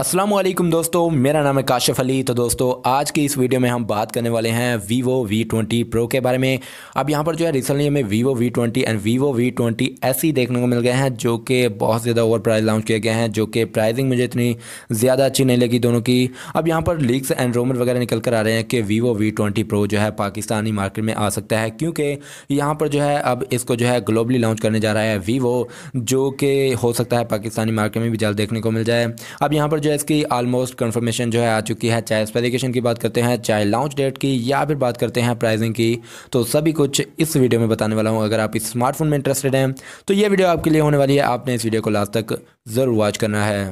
असलम दोस्तों मेरा नाम है काशिफ अली तो दोस्तों आज की इस वीडियो में हम बात करने वाले हैं वीवो V20 Pro के बारे में अब यहाँ पर जो है रिसेंटली हमें Vivo V20 and Vivo V20 ऐसे ही देखने को मिल गए हैं जो कि बहुत ज़्यादा ओवर प्राइस लॉन्च किए गए हैं जो कि प्राइसिंग मुझे इतनी ज़्यादा अच्छी नहीं लगी दोनों की अब यहाँ पर लीक्स एंड रोमर वगैरह निकल कर आ रहे हैं कि वीवो वी प्रो जो है पाकिस्तानी मार्केट में आ सकता है क्योंकि यहाँ पर जो है अब इसको जो है ग्लोबली लॉन्च करने जा रहा है वीवो जो कि हो सकता है पाकिस्तानी मार्केट में भी जल्द देखने को मिल जाए अब यहाँ पर है इसकी ऑलमोस्ट कंफर्मेशन जो है आ चुकी है चाहे स्पेलिकेशन की बात करते हैं चाहे लॉन्च डेट की या फिर बात करते हैं प्राइसिंग की तो सभी कुछ इस वीडियो में बताने वाला हूँ अगर आप इस स्मार्टफोन में इंटरेस्टेड हैं तो ये वीडियो आपके लिए होने वाली है आपने इस वीडियो को लास्ट तक ज़रूर वॉच करना है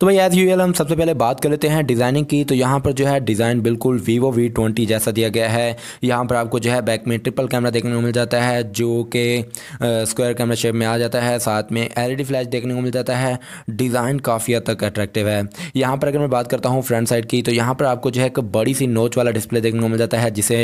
तो भाई एज यूएल हम सबसे पहले बात कर लेते हैं डिज़ाइनिंग की तो यहाँ पर जो है डिज़ाइन बिल्कुल वीवो वी ट्वेंटी जैसा दिया गया है यहाँ पर आपको जो है बैक में ट्रिपल कैमरा देखने को मिल जाता है जो कि स्क्वायर कैमरा शेप में आ जाता है साथ में एलईडी फ्लैश e देखने को मिल जाता है डिज़ाइन काफ़ी हद तक अट्रैक्टिव है यहाँ पर अगर मैं बात करता हूँ फ्रंट साइड की तो यहाँ पर आपको जो है एक बड़ी सी नोच वाला डिस्प्ले देखने को मिल जाता है जिसे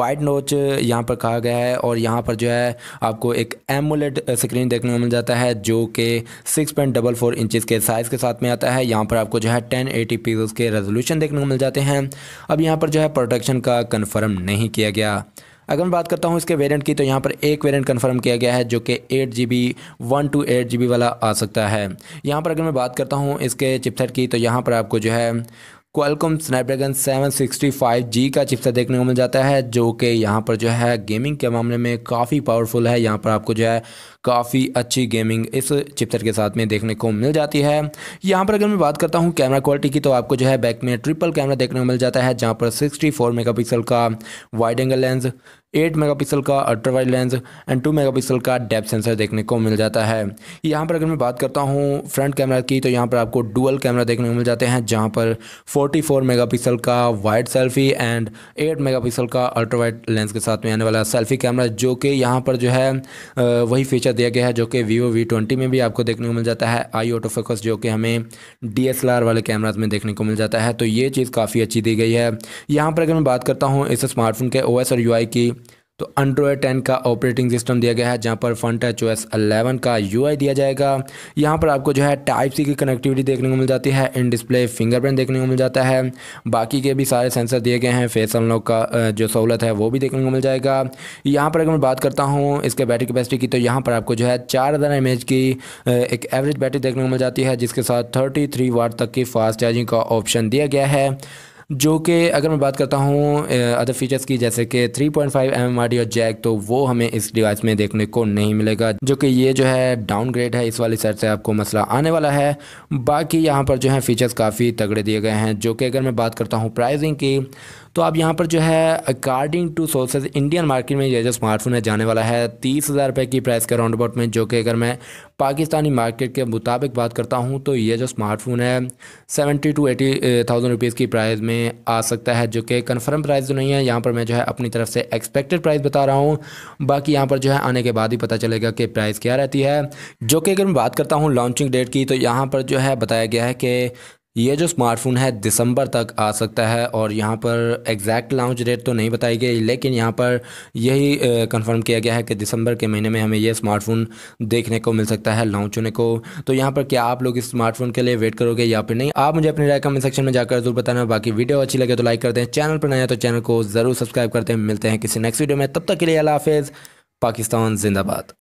वाइड नोच यहाँ पर कहा गया है और यहाँ पर जो है आपको एक एमोलेट स्क्रीन देखने को मिल जाता है जो कि six point double four inches के साइज़ के साथ में आता है जाता है यहाँ पर आपको जो है टेन एटी के रेजोल्यूशन देखने को मिल जाते हैं अब यहाँ पर जो है प्रोटेक्शन का कन्फर्म नहीं किया गया अगर मैं बात करता हूँ इसके वेरिएंट की तो यहाँ पर एक वेरिएंट कंफर्म किया गया है जो कि eight G B one two eight G वाला आ सकता है यहाँ पर अगर मैं बात करता हूँ इसके चिपसेट की तो यहाँ पर आपको जो है क्वालकॉम स्नैपड्रैगन 765G का चिपसेट देखने को मिल जाता है जो कि यहाँ पर जो है गेमिंग के मामले में काफ़ी पावरफुल है यहाँ पर आपको जो है काफ़ी अच्छी गेमिंग इस चिप्सर के साथ में देखने को मिल जाती है यहाँ पर अगर मैं बात करता हूँ कैमरा क्वालिटी की तो आपको जो है बैक में ट्रिपल कैमरा देखने को मिल जाता है जहाँ पर सिक्सटी फोर का wide angle lens eight megapixel का ultra wide lens and two megapixel का डेप सेंसर देखने को मिल जाता है यहाँ पर अगर मैं बात करता हूँ फ्रंट कैमरा की तो यहाँ पर आपको डुअल कैमरा देखने को मिल जाते हैं जहाँ पर 44 मेगापिक्सल का वाइड सेल्फी एंड 8 मेगापिक्सल का अल्ट्रा वाइड लेंस के साथ में आने वाला सेल्फी कैमरा जो कि यहाँ पर जो है वही फीचर फीचर दिया गया है जो कि वीवो वी ट्वेंटी में भी आपको देखने को मिल जाता है आई ऑटो फोकस जो कि हमें डी एस एल आर वाले कैमराज में देखने को मिल जाता है तो ये चीज़ काफ़ी अच्छी दी गई है यहाँ पर अगर मैं बात करता हूँ इस स्मार्टफोन के ओ एस और यू आई की तो एंड्रॉयड टेन का ऑपरेटिंग सिस्टम दिया गया है जहाँ पर फ्रंट है एस अलेवन का यू दिया जाएगा यहाँ पर आपको जो है टाइप सी की कनेक्टिविटी देखने को मिल जाती है इन डिस्प्ले फिंगरप्रिंट देखने को मिल जाता है बाकी के भी सारे सेंसर दिए गए हैं फेस अनलॉक का जो सहूलत है वो भी देखने को मिल जाएगा यहाँ पर अगर मैं बात करता हूँ इसके बैटरी कैपेसिटी की तो यहाँ पर आपको जो है चार हज़ार एम की एक एवरेज बैटरी देखने को मिल जाती है जिसके साथ थर्टी थ्री वाट तक की फास्ट चार्जिंग का ऑप्शन दिया गया है जो कि अगर मैं बात करता हूँ अदर फीचर्स की जैसे कि 3.5 पॉइंट और जैक तो वो हमें इस डिवाइस में देखने को नहीं मिलेगा जो कि ये जो है डाउनग्रेड है इस वाली साइड से आपको मसला आने वाला है बाकी यहाँ पर जो है फीचर्स काफ़ी तगड़े दिए गए हैं जो कि अगर मैं बात करता हूँ प्राइजिंग की तो आप यहाँ पर जो है according to sources Indian market में ये जो स्मार्टफोन है जाने वाला है तीस हज़ार रुपये की प्राइस के राउंड अबाउट में जो कि अगर मैं पाकिस्तानी मार्केट के मुताबिक बात करता हूँ तो ये जो स्मार्टफोन है seventy two eighty thousand rupees की प्राइस में आ सकता है जो कि कन्फर्म प्राइस तो नहीं है यहाँ पर मैं जो है अपनी तरफ से एक्सपेक्टेड प्राइस बता रहा हूँ बाकी यहाँ पर जो है आने के बाद ही पता चलेगा कि प्राइस क्या रहती है जो कि अगर मैं बात करता हूँ लॉन्चिंग डेट की तो यहाँ पर जो है बताया गया है कि ये जो स्मार्टफोन है दिसंबर तक आ सकता है और यहाँ पर एग्जैक्ट लॉन्च डेट तो नहीं बताई गई लेकिन यहाँ पर यही कंफर्म किया गया है कि दिसंबर के महीने में हमें यह स्मार्टफोन देखने को मिल सकता है लॉन्च होने को तो यहाँ पर क्या आप लोग इस स्मार्टफोन के लिए वेट करोगे या फिर नहीं आप मुझे अपनी राय कमेंट सेक्शन में जाकर जरूर बताना बाकी वीडियो अच्छी लगे तो लाइक करते हैं चैनल पर नया तो चैनल को ज़रूर सब्सक्राइब करते हैं मिलते हैं किसी नेक्स्ट वीडियो में तब तक के लिए अला हाफ़ पाकिस्तान जिंदाबाद